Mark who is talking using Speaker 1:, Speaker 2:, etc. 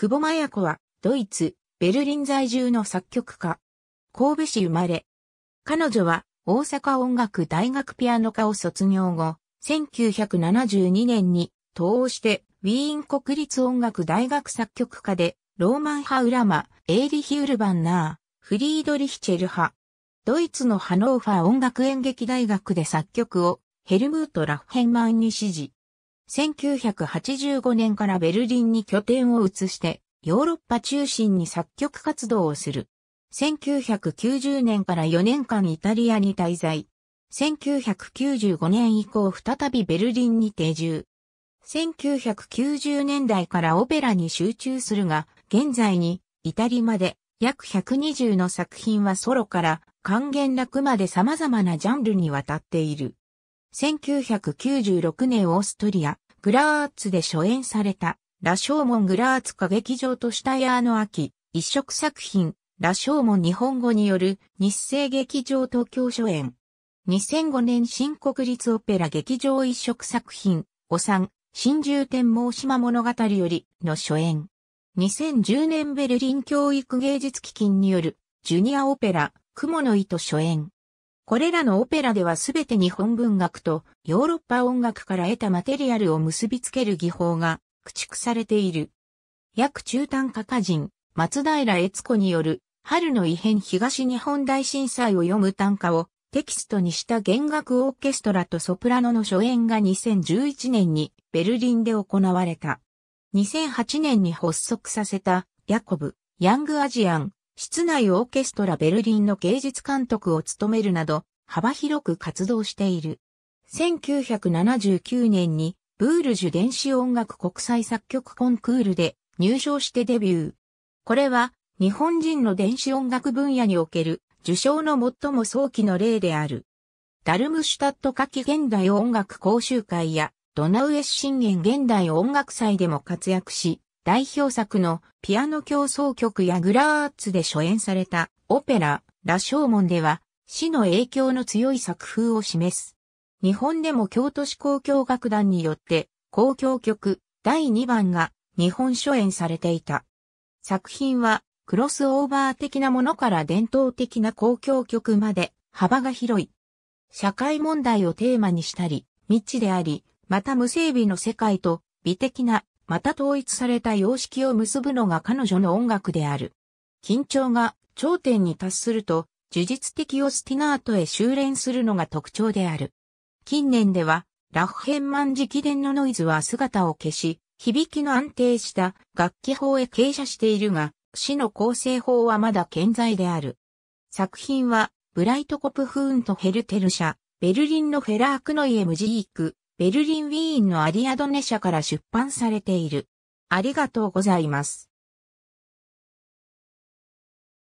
Speaker 1: 久保真也子は、ドイツ、ベルリン在住の作曲家。神戸市生まれ。彼女は、大阪音楽大学ピアノ科を卒業後、1972年に、東欧して、ウィーン国立音楽大学作曲家で、ローマン派ウラマ、エイリヒ・ウルバンナー、フリードリヒ・チェル派。ドイツのハノーファー音楽演劇大学で作曲をヘルムート・ラフヘンマンに指示。1985年からベルリンに拠点を移して、ヨーロッパ中心に作曲活動をする。1990年から4年間イタリアに滞在。1995年以降再びベルリンに定住。1990年代からオペラに集中するが、現在にイタリまで約120の作品はソロから還元楽まで様々なジャンルにわたっている。1996年オーストリア、グラーツで初演された、羅生門グラーツ歌劇場としたヤーの秋、一色作品、羅生門日本語による日生劇場東京初演。2005年新国立オペラ劇場一色作品、お産、新獣天猛島物語よりの初演。2010年ベルリン教育芸術基金によるジュニアオペラ、雲の糸初演。これらのオペラではすべて日本文学とヨーロッパ音楽から得たマテリアルを結びつける技法が駆逐されている。約中短歌歌人、松平悦子による春の異変東日本大震災を読む短歌をテキストにした弦楽オーケストラとソプラノの初演が2011年にベルリンで行われた。2008年に発足させたヤコブ・ヤングアジアン室内オーケストラベルリンの芸術監督を務めるなど、幅広く活動している。1979年に、ブールジュ電子音楽国際作曲コンクールで入賞してデビュー。これは、日本人の電子音楽分野における受賞の最も早期の例である。ダルムシュタット夏季現代音楽講習会や、ドナウエス信玄現代音楽祭でも活躍し、代表作のピアノ競争曲やグラーツで初演されたオペラ、羅生門では、死の影響の強い作風を示す。日本でも京都市交響楽団によって、交響曲第2番が日本初演されていた。作品は、クロスオーバー的なものから伝統的な交響曲まで幅が広い。社会問題をテーマにしたり、未知であり、また無整備の世界と美的なまた統一された様式を結ぶのが彼女の音楽である。緊張が頂点に達すると、呪術的オスティナートへ修練するのが特徴である。近年では、ラフヘンマン直伝のノイズは姿を消し、響きの安定した楽器法へ傾斜しているが、死の構成法はまだ健在である。作品は、ブライトコプフーンとヘルテル社、ベルリンのフェラークノイエムジーク、ベルリン・ウィーンのアリアドネ社から出版されている。ありがとうございます。